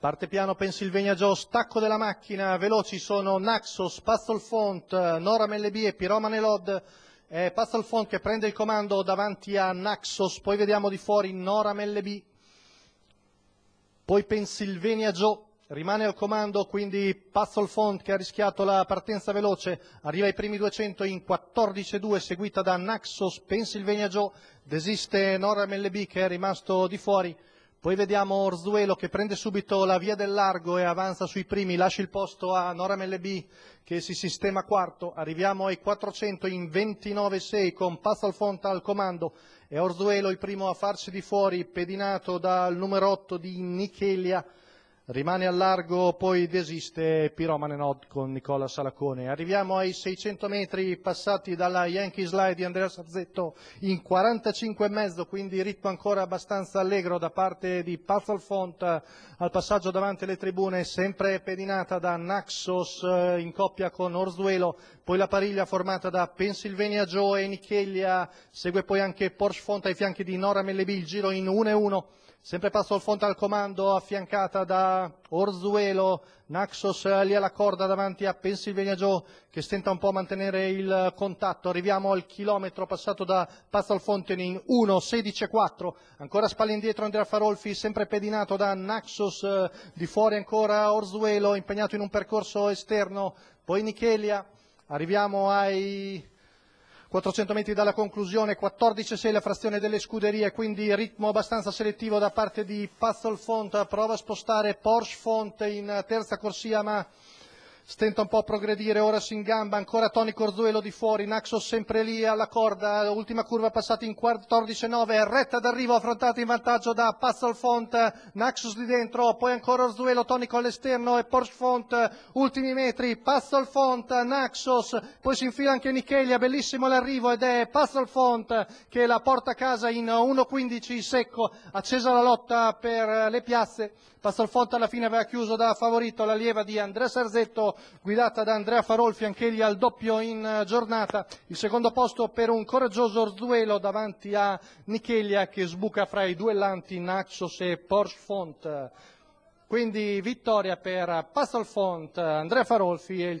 Parte piano Pennsylvania Joe, stacco della macchina, veloci sono Naxos, Pastolfont, Nora e Piromane Lod. eh, Pastolfont che prende il comando davanti a Naxos, poi vediamo di fuori Nora Mellebi, poi Pennsylvania Joe, rimane al comando quindi Pastolfont che ha rischiato la partenza veloce, arriva ai primi 200 in 14-2 seguita da Naxos, Pennsylvania Joe, desiste Nora Mellebi che è rimasto di fuori, poi vediamo Orzuelo che prende subito la via del largo e avanza sui primi, lascia il posto a Nora Melleby che si sistema quarto, arriviamo ai 400 in 29-6 con Paz Alfonta al comando e Orzuelo il primo a farsi di fuori, pedinato dal numero 8 di Nichelia Rimane al largo poi Desiste Piromane Nod con Nicola Salacone. Arriviamo ai 600 metri passati dalla Yankee Slide di Andrea Sazzetto in 45,5, quindi ritmo ancora abbastanza allegro da parte di Pazzo Alfont al passaggio davanti alle tribune, sempre pedinata da Naxos eh, in coppia con Orzuelo, poi la pariglia formata da Pennsylvania Joe e Nichelia, segue poi anche Porsche Font ai fianchi di Nora Mellebil, giro in 1-1. Sempre Pazzo Alfont al comando affiancata da Orzuelo, Naxos lì alla corda davanti a Pennsylvania Joe che stenta un po' a mantenere il contatto. Arriviamo al chilometro passato da Pazzo al Fontenin, 1, Ancora spalle indietro Andrea Farolfi, sempre pedinato da Naxos, eh, di fuori ancora Orzuelo impegnato in un percorso esterno. Poi Nichelia, arriviamo ai 400 metri dalla conclusione, 14-6 la frazione delle scuderie, quindi ritmo abbastanza selettivo da parte di Pazzolfont, prova a spostare Porsche Font in terza corsia ma Stenta un po' a progredire, ora si ingamba, ancora Toni Corzuelo di fuori, Naxos sempre lì alla corda, ultima curva passata in 14-9, retta d'arrivo affrontata in vantaggio da Pazzolfont, Naxos lì dentro, poi ancora Orzuelo, Tonico all'esterno e Porsfont, ultimi metri, Pazzolfont, Naxos, poi si infila anche Nichelia, bellissimo l'arrivo ed è Pazzolfont che la porta a casa in 1-15 secco, accesa la lotta per le piazze, Pazzolfont alla fine aveva chiuso da favorito l'allieva di Andrea Sarzetto, guidata da Andrea Farolfi, anch'egli al doppio in eh, giornata, il secondo posto per un coraggioso Orzuelo davanti a Nichelia che sbuca fra i duellanti Naxos e Porsche Font. Quindi vittoria per Pastor Font, Andrea Farolfi e il